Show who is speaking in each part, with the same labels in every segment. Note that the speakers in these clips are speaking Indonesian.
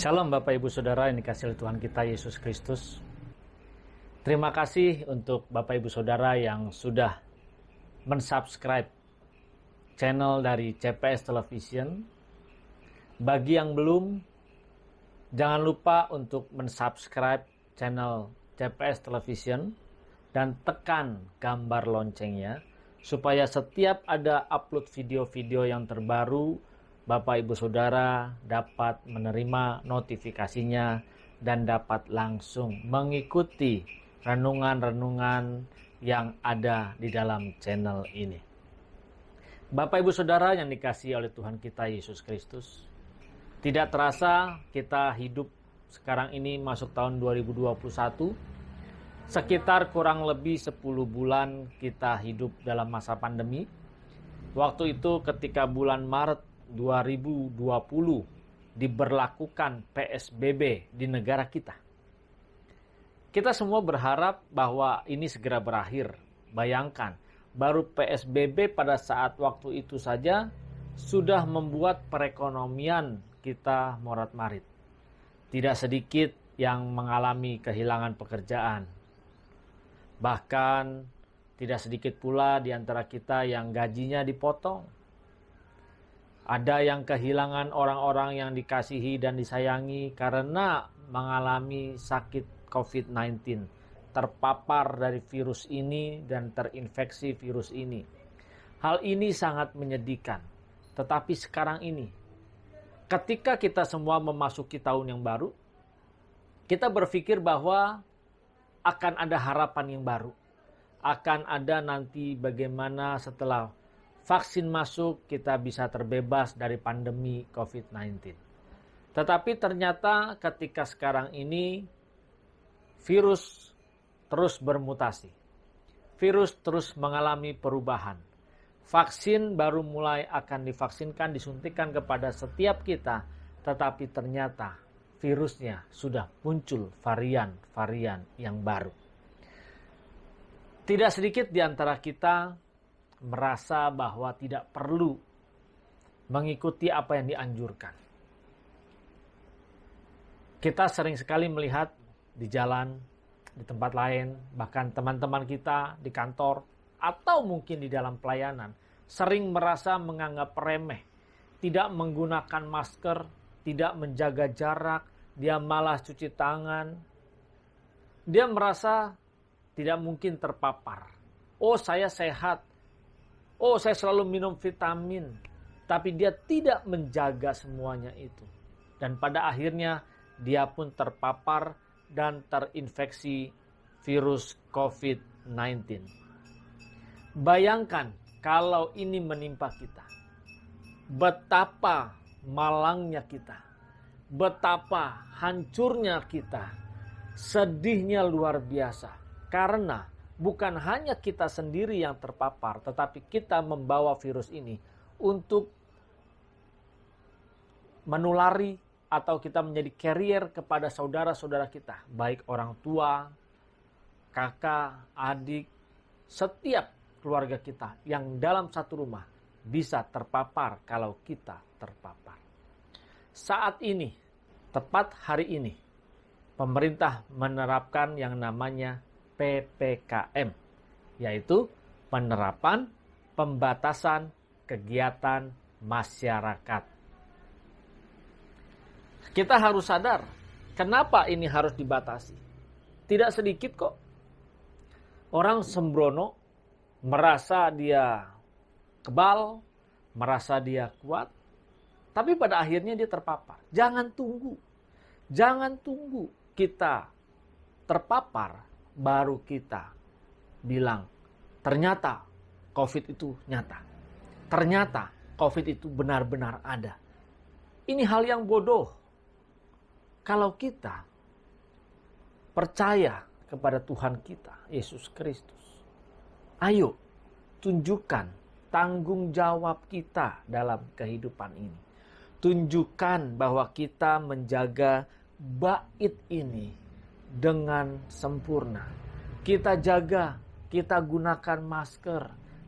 Speaker 1: Shalom Bapak Ibu Saudara yang dikasih Tuhan kita Yesus Kristus. Terima kasih untuk Bapak Ibu Saudara yang sudah mensubscribe channel dari CPS Television. Bagi yang belum, jangan lupa untuk mensubscribe channel CPS Television dan tekan gambar loncengnya supaya setiap ada upload video-video yang terbaru, Bapak Ibu Saudara dapat menerima notifikasinya dan dapat langsung mengikuti renungan-renungan yang ada di dalam channel ini. Bapak Ibu Saudara yang dikasihi oleh Tuhan kita Yesus Kristus, tidak terasa kita hidup sekarang ini masuk tahun 2021. Sekitar kurang lebih 10 bulan kita hidup dalam masa pandemi. Waktu itu ketika bulan Maret 2020 diberlakukan PSBB di negara kita. Kita semua berharap bahwa ini segera berakhir. Bayangkan, baru PSBB pada saat waktu itu saja sudah membuat perekonomian kita morat-marit. Tidak sedikit yang mengalami kehilangan pekerjaan. Bahkan tidak sedikit pula di antara kita yang gajinya dipotong ada yang kehilangan orang-orang yang dikasihi dan disayangi karena mengalami sakit COVID-19, terpapar dari virus ini dan terinfeksi virus ini. Hal ini sangat menyedihkan. Tetapi sekarang ini, ketika kita semua memasuki tahun yang baru, kita berpikir bahwa akan ada harapan yang baru. Akan ada nanti bagaimana setelah vaksin masuk, kita bisa terbebas dari pandemi COVID-19. Tetapi ternyata ketika sekarang ini virus terus bermutasi. Virus terus mengalami perubahan. Vaksin baru mulai akan divaksinkan, disuntikan kepada setiap kita, tetapi ternyata virusnya sudah muncul varian-varian yang baru. Tidak sedikit di antara kita merasa bahwa tidak perlu mengikuti apa yang dianjurkan. Kita sering sekali melihat di jalan, di tempat lain, bahkan teman-teman kita di kantor, atau mungkin di dalam pelayanan, sering merasa menganggap remeh, tidak menggunakan masker, tidak menjaga jarak, dia malah cuci tangan. Dia merasa tidak mungkin terpapar. Oh, saya sehat, Oh, saya selalu minum vitamin, tapi dia tidak menjaga semuanya itu. Dan pada akhirnya dia pun terpapar dan terinfeksi virus COVID-19. Bayangkan kalau ini menimpa kita. Betapa malangnya kita. Betapa hancurnya kita. Sedihnya luar biasa. Karena bukan hanya kita sendiri yang terpapar, tetapi kita membawa virus ini untuk menulari atau kita menjadi carrier kepada saudara-saudara kita, baik orang tua, kakak, adik, setiap keluarga kita yang dalam satu rumah bisa terpapar kalau kita terpapar. Saat ini, tepat hari ini, pemerintah menerapkan yang namanya PPKM, yaitu penerapan pembatasan kegiatan masyarakat. Kita harus sadar, kenapa ini harus dibatasi? Tidak sedikit kok orang sembrono merasa dia kebal, merasa dia kuat, tapi pada akhirnya dia terpapar. Jangan tunggu. Jangan tunggu kita terpapar baru kita bilang, ternyata COVID itu nyata. Ternyata COVID itu benar-benar ada. Ini hal yang bodoh. Kalau kita percaya kepada Tuhan kita, Yesus Kristus, ayo tunjukkan tanggung jawab kita dalam kehidupan ini. Tunjukkan bahwa kita menjaga bait ini dengan sempurna. Kita jaga, kita gunakan masker,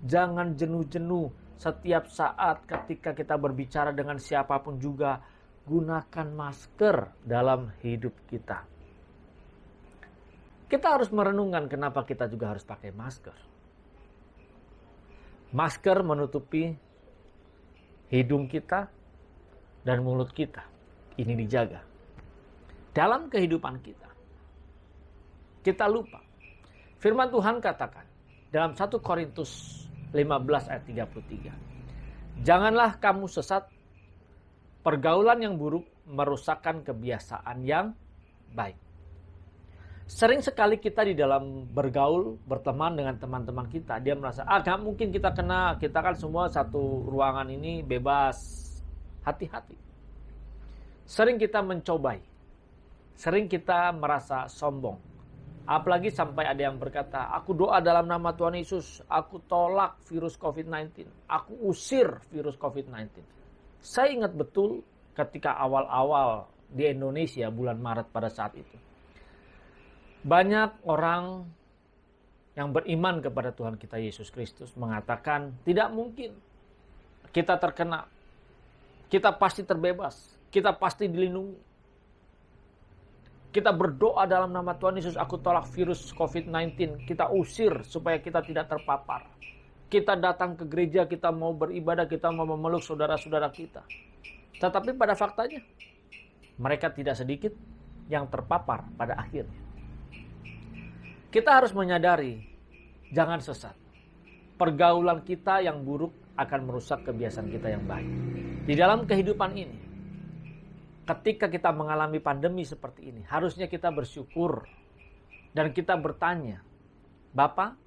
Speaker 1: jangan jenuh-jenuh setiap saat ketika kita berbicara dengan siapapun juga. Gunakan masker dalam hidup kita. Kita harus merenungkan kenapa kita juga harus pakai masker. Masker menutupi hidung kita dan mulut kita. Ini dijaga dalam kehidupan kita kita lupa. Firman Tuhan katakan dalam 1 Korintus 15 ayat 33. Janganlah kamu sesat, pergaulan yang buruk merusakkan kebiasaan yang baik. Sering sekali kita di dalam bergaul, berteman dengan teman-teman kita, dia merasa, ah gak mungkin kita kena, kita kan semua satu ruangan ini bebas. Hati-hati. Sering kita mencobai, sering kita merasa sombong, Apalagi sampai ada yang berkata, aku doa dalam nama Tuhan Yesus, aku tolak virus COVID-19, aku usir virus COVID-19. Saya ingat betul ketika awal-awal di Indonesia bulan Maret pada saat itu. Banyak orang yang beriman kepada Tuhan kita Yesus Kristus mengatakan tidak mungkin kita terkena, kita pasti terbebas, kita pasti dilindungi, kita berdoa dalam nama Tuhan Yesus, aku tolak virus COVID-19. Kita usir supaya kita tidak terpapar. Kita datang ke gereja, kita mau beribadah, kita mau memeluk saudara-saudara kita. Tetapi pada faktanya, mereka tidak sedikit yang terpapar pada akhirnya. Kita harus menyadari, jangan sesat. Pergaulan kita yang buruk akan merusak kebiasaan kita yang baik. Di dalam kehidupan ini, ketika kita mengalami pandemi seperti ini, harusnya kita bersyukur dan kita bertanya, Bapak,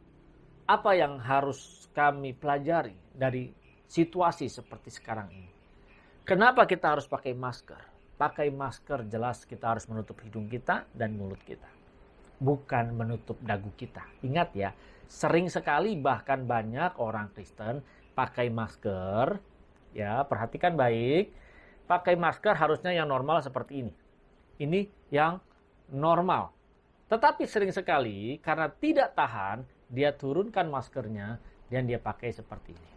Speaker 1: apa yang harus kami pelajari dari situasi seperti sekarang ini? Kenapa kita harus pakai masker? Pakai masker jelas kita harus menutup hidung kita dan mulut kita. Bukan menutup dagu kita. Ingat ya, sering sekali bahkan banyak orang Kristen pakai masker, ya perhatikan baik, pakai masker harusnya yang normal seperti ini. Ini yang normal. Tetapi sering sekali karena tidak tahan, dia turunkan maskernya dan dia pakai seperti ini.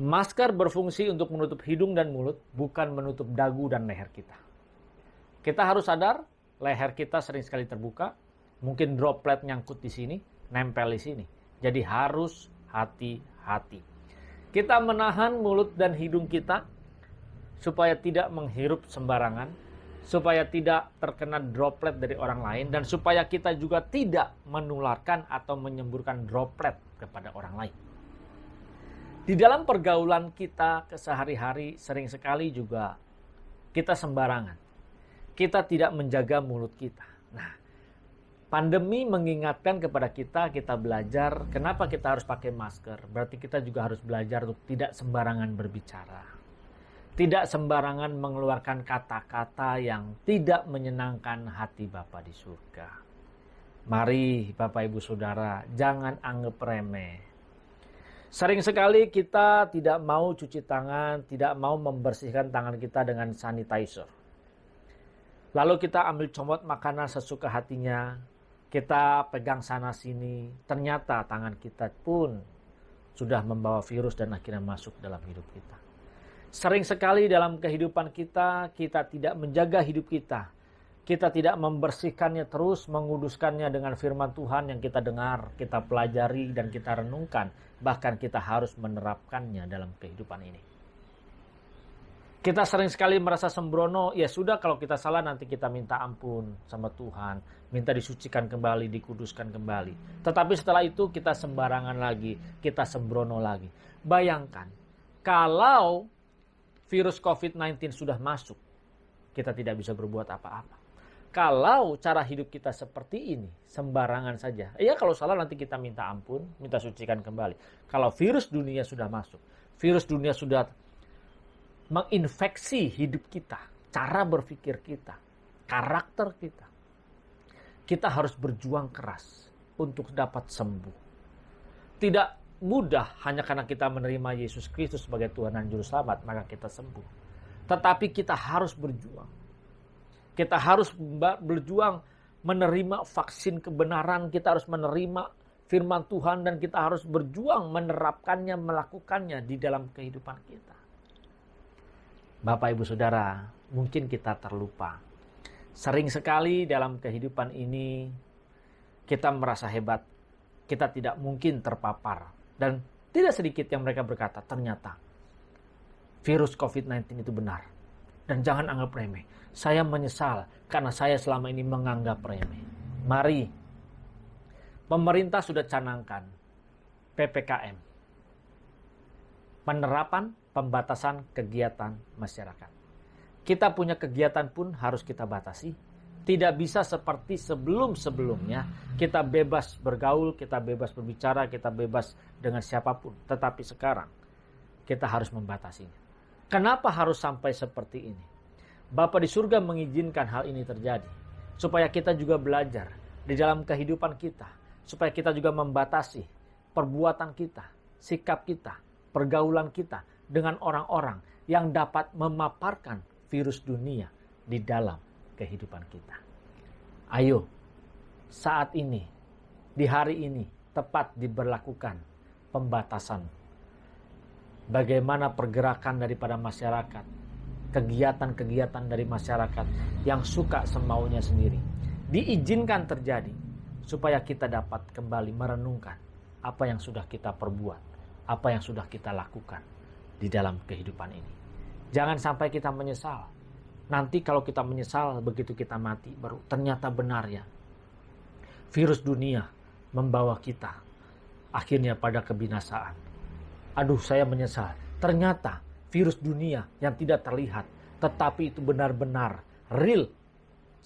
Speaker 1: Masker berfungsi untuk menutup hidung dan mulut, bukan menutup dagu dan leher kita. Kita harus sadar, leher kita sering sekali terbuka, mungkin droplet nyangkut di sini, nempel di sini. Jadi harus hati-hati. Kita menahan mulut dan hidung kita supaya tidak menghirup sembarangan, supaya tidak terkena droplet dari orang lain, dan supaya kita juga tidak menularkan atau menyemburkan droplet kepada orang lain. Di dalam pergaulan kita kesehari-hari sering sekali juga kita sembarangan. Kita tidak menjaga mulut kita. Nah, pandemi mengingatkan kepada kita, kita belajar kenapa kita harus pakai masker. Berarti kita juga harus belajar untuk tidak sembarangan berbicara tidak sembarangan mengeluarkan kata-kata yang tidak menyenangkan hati Bapa di surga. Mari Bapak Ibu Saudara, jangan anggap remeh. Sering sekali kita tidak mau cuci tangan, tidak mau membersihkan tangan kita dengan sanitizer. Lalu kita ambil comot makanan sesuka hatinya, kita pegang sana sini, ternyata tangan kita pun sudah membawa virus dan akhirnya masuk dalam hidup kita. Sering sekali dalam kehidupan kita, kita tidak menjaga hidup kita. Kita tidak membersihkannya terus, menguduskannya dengan firman Tuhan yang kita dengar, kita pelajari, dan kita renungkan. Bahkan kita harus menerapkannya dalam kehidupan ini. Kita sering sekali merasa sembrono, ya sudah kalau kita salah nanti kita minta ampun sama Tuhan, minta disucikan kembali, dikuduskan kembali. Tetapi setelah itu kita sembarangan lagi, kita sembrono lagi. Bayangkan, kalau virus COVID-19 sudah masuk, kita tidak bisa berbuat apa-apa. Kalau cara hidup kita seperti ini, sembarangan saja. iya kalau salah nanti kita minta ampun, minta sucikan kembali. Kalau virus dunia sudah masuk, virus dunia sudah menginfeksi hidup kita, cara berpikir kita, karakter kita. Kita harus berjuang keras untuk dapat sembuh. Tidak mudah hanya karena kita menerima Yesus Kristus sebagai Tuhan dan Juru Selamat, maka kita sembuh. Tetapi kita harus berjuang. Kita harus berjuang menerima vaksin kebenaran, kita harus menerima firman Tuhan dan kita harus berjuang menerapkannya, melakukannya di dalam kehidupan kita. Bapak Ibu Saudara, mungkin kita terlupa. Sering sekali dalam kehidupan ini kita merasa hebat, kita tidak mungkin terpapar dan tidak sedikit yang mereka berkata, ternyata virus COVID-19 itu benar. Dan jangan anggap remeh. Saya menyesal karena saya selama ini menganggap remeh. Mari, pemerintah sudah canangkan PPKM. Penerapan pembatasan kegiatan masyarakat. Kita punya kegiatan pun harus kita batasi tidak bisa seperti sebelum-sebelumnya. Kita bebas bergaul, kita bebas berbicara, kita bebas dengan siapapun. Tetapi sekarang kita harus membatasinya. Kenapa harus sampai seperti ini? Bapa di surga mengizinkan hal ini terjadi supaya kita juga belajar di dalam kehidupan kita, supaya kita juga membatasi perbuatan kita, sikap kita, pergaulan kita dengan orang-orang yang dapat memaparkan virus dunia di dalam kehidupan kita. Ayo, saat ini, di hari ini, tepat diberlakukan pembatasan. Bagaimana pergerakan daripada masyarakat, kegiatan-kegiatan dari masyarakat yang suka semaunya sendiri. Diizinkan terjadi, supaya kita dapat kembali merenungkan apa yang sudah kita perbuat, apa yang sudah kita lakukan di dalam kehidupan ini. Jangan sampai kita menyesal Nanti kalau kita menyesal begitu kita mati, baru ternyata benar ya. Virus dunia membawa kita akhirnya pada kebinasaan. Aduh saya menyesal. Ternyata virus dunia yang tidak terlihat, tetapi itu benar-benar real.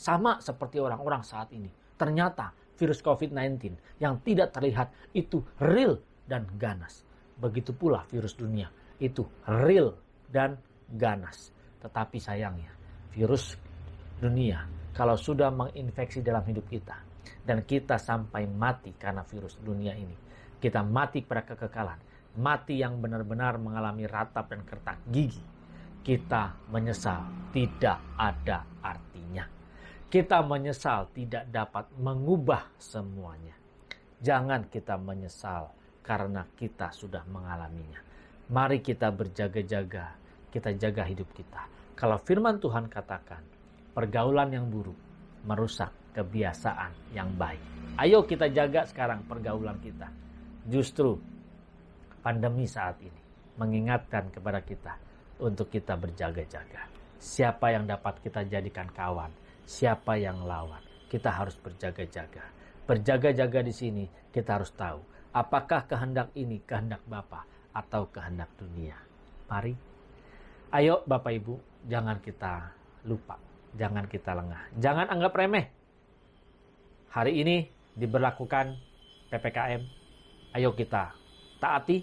Speaker 1: Sama seperti orang-orang saat ini. Ternyata virus COVID-19 yang tidak terlihat itu real dan ganas. Begitu pula virus dunia itu real dan ganas. Tetapi sayangnya virus dunia kalau sudah menginfeksi dalam hidup kita dan kita sampai mati karena virus dunia ini kita mati pada kekekalan mati yang benar-benar mengalami ratap dan kertak gigi kita menyesal tidak ada artinya kita menyesal tidak dapat mengubah semuanya jangan kita menyesal karena kita sudah mengalaminya mari kita berjaga-jaga kita jaga hidup kita kalau firman Tuhan katakan, pergaulan yang buruk merusak kebiasaan yang baik. Ayo kita jaga sekarang pergaulan kita. Justru pandemi saat ini mengingatkan kepada kita untuk kita berjaga-jaga. Siapa yang dapat kita jadikan kawan, siapa yang lawan. Kita harus berjaga-jaga. Berjaga-jaga di sini kita harus tahu apakah kehendak ini kehendak Bapa atau kehendak dunia. Mari. Ayo Bapak Ibu, jangan kita lupa, jangan kita lengah, jangan anggap remeh. Hari ini diberlakukan PPKM, ayo kita taati,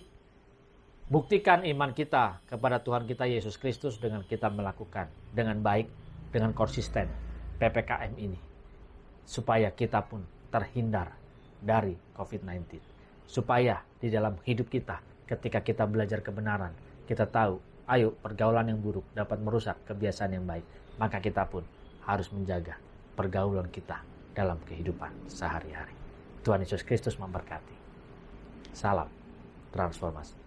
Speaker 1: buktikan iman kita kepada Tuhan kita Yesus Kristus dengan kita melakukan dengan baik, dengan konsisten PPKM ini. Supaya kita pun terhindar dari COVID-19. Supaya di dalam hidup kita ketika kita belajar kebenaran, kita tahu Ayo, pergaulan yang buruk dapat merusak kebiasaan yang baik. Maka kita pun harus menjaga pergaulan kita dalam kehidupan sehari-hari. Tuhan Yesus Kristus memberkati. Salam transformasi.